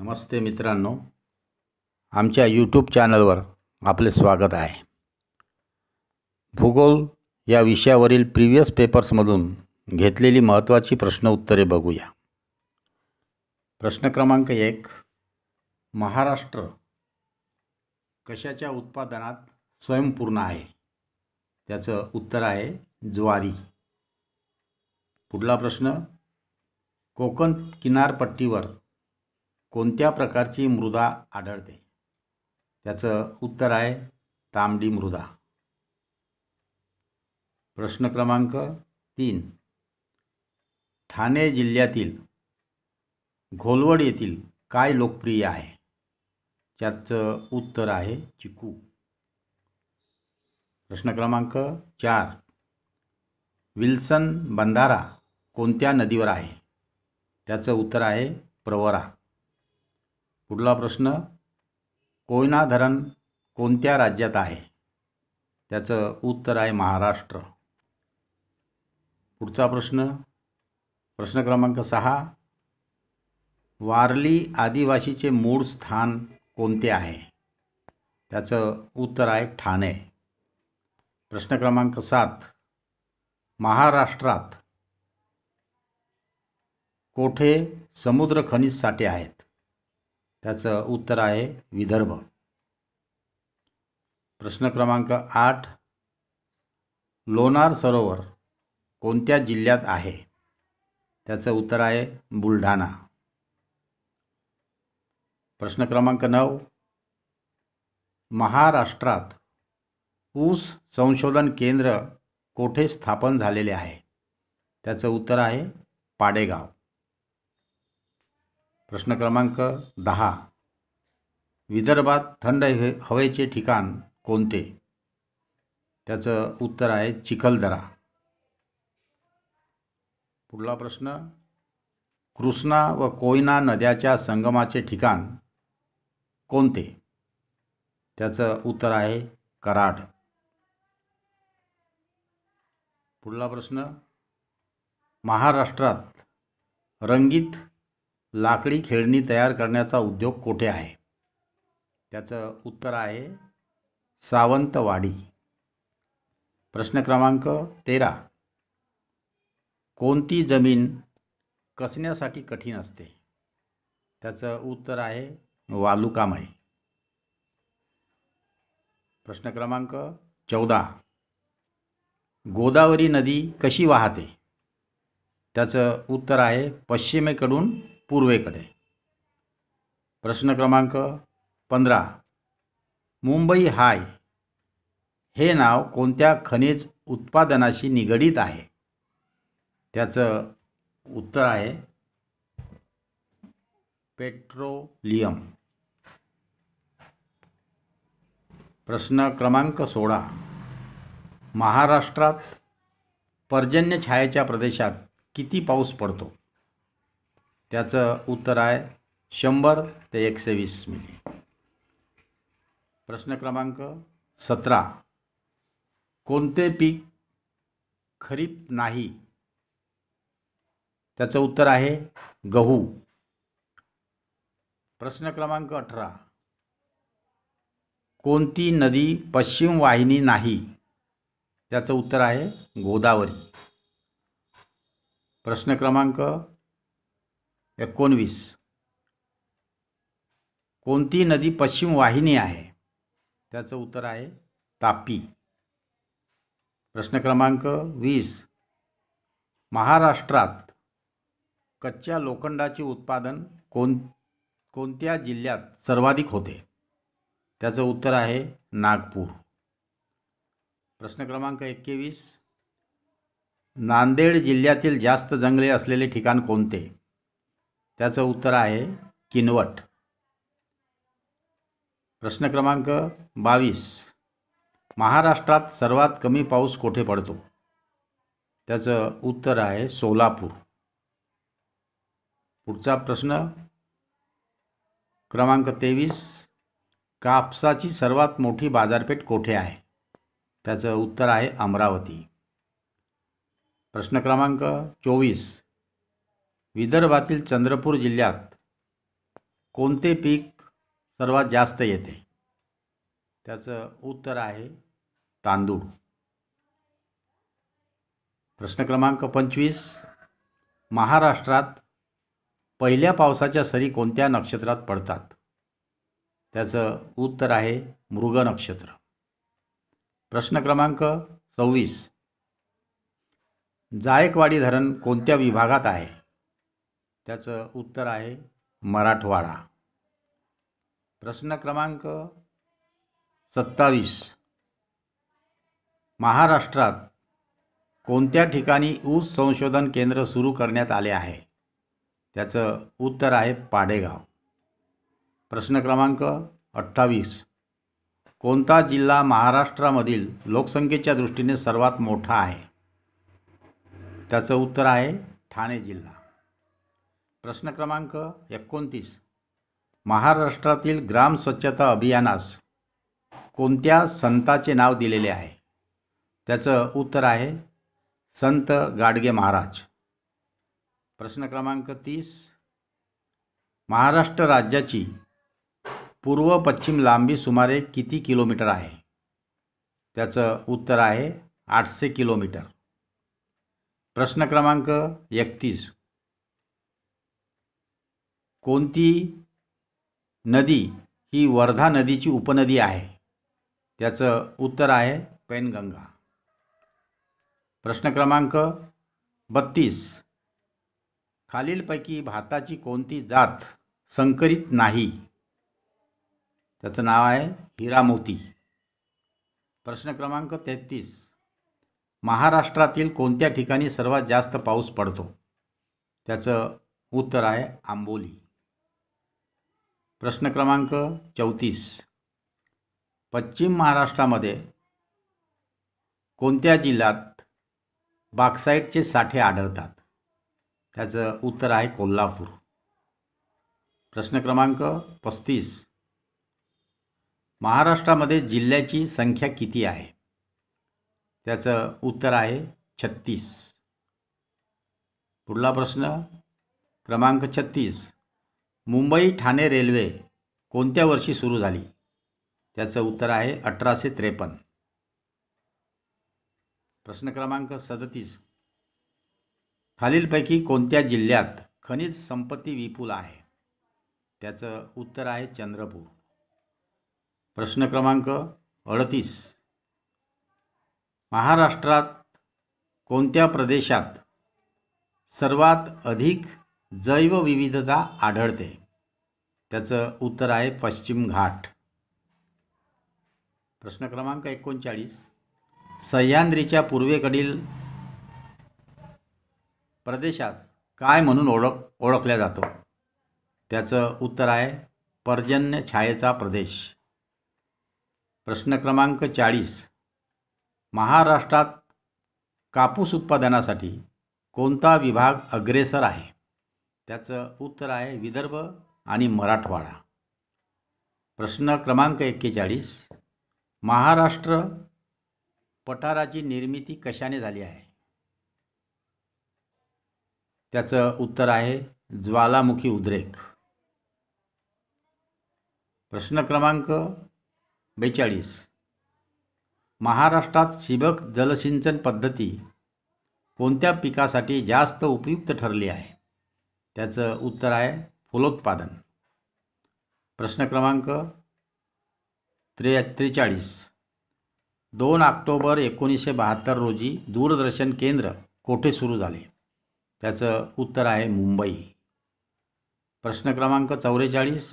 नमस्ते मित्रांनो आमच्या यूट्यूब चॅनलवर आपले स्वागत आहे भूगोल या विषयावरील प्रिव्हियस पेपर्समधून घेतलेली महत्त्वाची प्रश्न उत्तरे बघूया प्रश्न क्रमांक एक महाराष्ट्र कशाच्या उत्पादनात स्वयंपूर्ण आहे त्याचं उत्तर आहे ज्वारी पुढला प्रश्न कोकण किनारपट्टीवर कोणत्या प्रकारची मृदा आढळते त्याचं उत्तर आहे तांबडी मृदा प्रश्न क्रमांक तीन ठाणे जिल्ह्यातील घोलवड येथील काय लोकप्रिय आहे त्याचं उत्तर आहे चिकू प्रश्न क्रमांक चार विल्सन बंधारा कोणत्या नदीवर आहे त्याचं उत्तर आहे प्रवरा पुढला प्रश्न कोयना धरण कोणत्या राज्यात आहे त्याचं उत्तर आहे महाराष्ट्र पुढचा प्रश्न प्रश्न क्रमांक सहा वारली आदिवासीचे मूळ स्थान कोणते आहे त्याचं उत्तर आहे ठाणे प्रश्न क्रमांक सात महाराष्ट्रात कोठे समुद्र खनिज साठे आहेत त्याचं उत्तर आहे विदर्भ प्रश्न क्रमांक आठ लोणार सरोवर कोणत्या जिल्ह्यात आहे त्याचं उत्तर आहे बुलढाणा प्रश्न क्रमांक नऊ महाराष्ट्रात ऊस संशोधन केंद्र कोठे स्थापन झालेले आहे त्याचं उत्तर आहे पाडेगाव प्रश्न क्रमांक दहा विदर्भात थंड हवेचे ठिकाण कोणते त्याचं उत्तर आहे चिखलदरा पुढला प्रश्न कृष्णा व कोयना नद्याच्या संगमाचे ठिकाण कोणते त्याचं उत्तर आहे कराड पुढला प्रश्न महाराष्ट्रात रंगीत लाकडी खेळणी तयार करण्याचा उद्योग कोठे आहे त्याचं उत्तर आहे सावंतवाडी प्रश्न क्रमांक तेरा कोणती जमीन कसण्यासाठी कठीण असते त्याचं उत्तर आहे वालुकामय प्रश्न क्रमांक चौदा गोदावरी नदी कशी वाहते त्याचं उत्तर आहे पश्चिमेकडून पूर्वेकडे प्रश्न क्रमांक पंधरा मुंबई हाय हे नाव कोणत्या खनिज उत्पादनाशी निगडित आहे त्याचं उत्तर आहे पेट्रोलियम प्रश्न क्रमांक सोळा महाराष्ट्रात पर्जन्य छायेच्या प्रदेशात किती पाऊस पडतो त्याचं उत्तर आहे शंभर ते एकशे वीस मिली प्रश्न क्रमांक सतरा कोणते पीक खरीप नाही त्याचं उत्तर आहे गहू प्रश्न क्रमांक अठरा कोणती नदी पश्चिम वाहिनी नाही त्याचं उत्तर आहे गोदावरी प्रश्न क्रमांक एकोणवीस कोणती नदी पश्चिम वाहिनी आहे त्याचं उत्तर आहे तापी प्रश्न क्रमांक वीस महाराष्ट्रात कच्च्या लोखंडाचे उत्पादन कोण कोणत्या जिल्ह्यात सर्वाधिक होते त्याचं उत्तर आहे नागपूर प्रश्न क्रमांक एकेवीस नांदेड जिल्ह्यातील जास्त जंगले असलेले ठिकाण कोणते त्याचं उत्तर आहे किनवट प्रश्न क्रमांक बावीस महाराष्ट्रात सर्वात कमी पाऊस कोठे पडतो त्याचं उत्तर आहे सोलापूर पुढचा प्रश्न क्रमांक तेवीस कापसाची सर्वात मोठी बाजारपेठ कोठे आहे त्याचं उत्तर आहे अमरावती प्रश्न क्रमांक चोवीस विदर्भातील चंद्रपूर जिल्ह्यात कोणते पीक सर्वात जास्त येते त्याचं उत्तर आहे तांदूळ प्रश्न क्रमांक पंचवीस महाराष्ट्रात पहिल्या पावसाच्या सरी कोणत्या नक्षत्रात पडतात त्याचं उत्तर आहे मृग नक्षत्र प्रश्न क्रमांक सव्वीस जायकवाडी धरण कोणत्या विभागात आहे त्याचं उत्तर आहे मराठवाडा प्रश्न क्रमांक सत्तावीस महाराष्ट्रात कोणत्या ठिकाणी ऊस संशोधन केंद्र सुरू करण्यात आले आहे त्याचं उत्तर आहे पाडेगाव प्रश्न क्रमांक अठ्ठावीस कोणता जिल्हा महाराष्ट्रामधील लोकसंख्येच्या दृष्टीने सर्वात मोठा आहे त्याचं उत्तर आहे ठाणे जिल्हा प्रश्न क्रमांक एकोणतीस महाराष्ट्रातील ग्राम स्वच्छता अभियानास कोणत्या संताचे नाव दिलेले आहे त्याचं उत्तर आहे संत गाडगे महाराज प्रश्न क्रमांक तीस महाराष्ट्र राज्याची पूर्व पश्चिम लांबी सुमारे किती किलोमीटर आहे त्याचं उत्तर आहे आठशे किलोमीटर प्रश्न क्रमांक एकतीस कोणती नदी ही वर्धा नदीची उपनदी आहे त्याचं उत्तर आहे पैनगंगा प्रश्न क्रमांक बत्तीस खालीलपैकी भाताची कोणती जात संकरित नाही त्याचं नाव आहे हिरामोती प्रश्न क्रमांक तेहतीस महाराष्ट्रातील कोणत्या ठिकाणी सर्वात जास्त पाऊस पडतो त्याचं उत्तर आहे आंबोली प्रश्न क्रमांक चौतीस पश्चिम महाराष्ट्रामध्ये कोणत्या जिल्ह्यात बाक्साईटचे साठे आढळतात त्याचं उत्तर आहे कोल्हापूर प्रश्न क्रमांक पस्तीस महाराष्ट्रामध्ये जिल्ह्याची संख्या किती आहे त्याचं उत्तर आहे छत्तीस पुढला प्रश्न क्रमांक छत्तीस मुंबई ठाणे रेल्वे कोणत्या वर्षी सुरू झाली त्याचं उत्तर आहे अठराशे त्रेपन्न प्रश्न क्रमांक सदतीस खालीलपैकी कोणत्या जिल्ह्यात खनिज संपत्ती विपुल आहे त्याचं उत्तर आहे चंद्रपूर प्रश्न क्रमांक अडतीस महाराष्ट्रात कोणत्या प्रदेशात सर्वात अधिक जैवविविधता आढळते त्याचं उत्तर आहे पश्चिम घाट प्रश्न क्रमांक एकोणचाळीस सह्याद्रीच्या पूर्वेकडील प्रदेशास काय म्हणून ओळख ओळखल्या जातो त्याचं उत्तर आहे पर्जन्य छायेचा प्रदेश प्रश्न क्रमांक चाळीस महाराष्ट्रात कापूस उत्पादनासाठी कोणता विभाग अग्रेसर आहे त्याचं उत्तर आहे विदर्भ आणि मराठवाडा प्रश्न क्रमांक एक्केचाळीस महाराष्ट्र पठाराची निर्मिती कशाने झाली आहे त्याचं उत्तर आहे ज्वालामुखी उद्रेक प्रश्न क्रमांक बेचाळीस महाराष्ट्रात शिबक जलसिंचन पद्धती कोणत्या पिकासाठी जास्त उपयुक्त ठरली आहे त्याचं उत्तर आहे फुलोत्पादन प्रश्न क्रमांक त्रे त्रेचाळीस दोन ऑक्टोबर एकोणीसशे बहात्तर रोजी दूरदर्शन केंद्र कोठे सुरू झाले त्याचं उत्तर आहे मुंबई प्रश्न क्रमांक चौवेचाळीस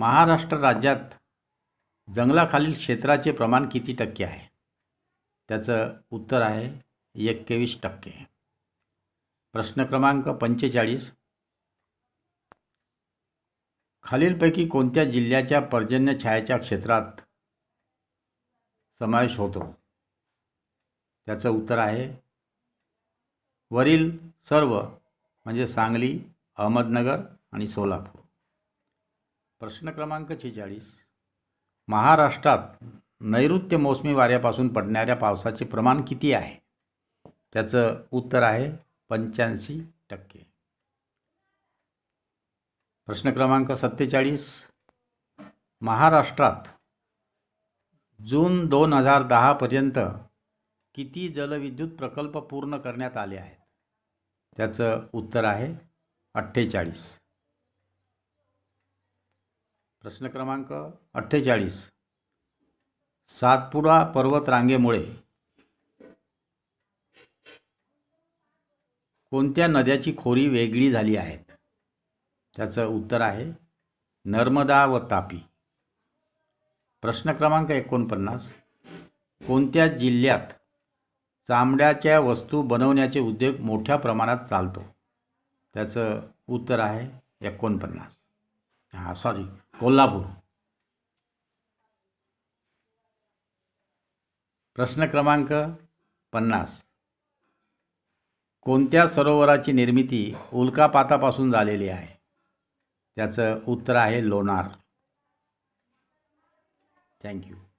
महाराष्ट्र राज्यात जंगलाखालील क्षेत्राचे प्रमाण किती टक्के आहे त्याचं उत्तर आहे एकवीस टक्के प्रश्न क्रमांक पंचेचाळीस खालीलपैकी कोणत्या जिल्ह्याच्या पर्जन्य छायाच्या क्षेत्रात समावेश होतो त्याचं उत्तर आहे वरील सर्व म्हणजे सांगली अहमदनगर आणि सोलापूर प्रश्न क्रमांक छेचाळीस महाराष्ट्रात नैऋत्य मोसमी वाऱ्यापासून पडणाऱ्या पावसाचे प्रमाण किती आहे त्याचं उत्तर आहे पंच्याऐंशी टक्के प्रश्न क्रमांक सत्तेचाळीस महाराष्ट्रात जून दोन हजार दहापर्यंत किती जलविद्युत प्रकल्प पूर्ण करण्यात आले आहेत त्याचं उत्तर आहे अठ्ठेचाळीस प्रश्न क्रमांक अठ्ठेचाळीस सातपुडा पर्वत रांगेमुळे कोणत्या नद्याची खोरी वेगळी झाली आहेत त्याचं उत्तर आहे नर्मदा व तापी प्रश्न क्रमांक एकोणपन्नास कोणत्या जिल्ह्यात चामड्याच्या वस्तू बनवण्याचे उद्योग मोठ्या प्रमाणात चालतो त्याचं उत्तर आहे एकोणपन्नास हां सॉरी कोल्हापूर प्रश्न क्रमांक पन्नास कोणत्या सरोवराची निर्मिती उल्कापातापासून झालेली आहे त्याचं उत्तर आहे लोणार थँक्यू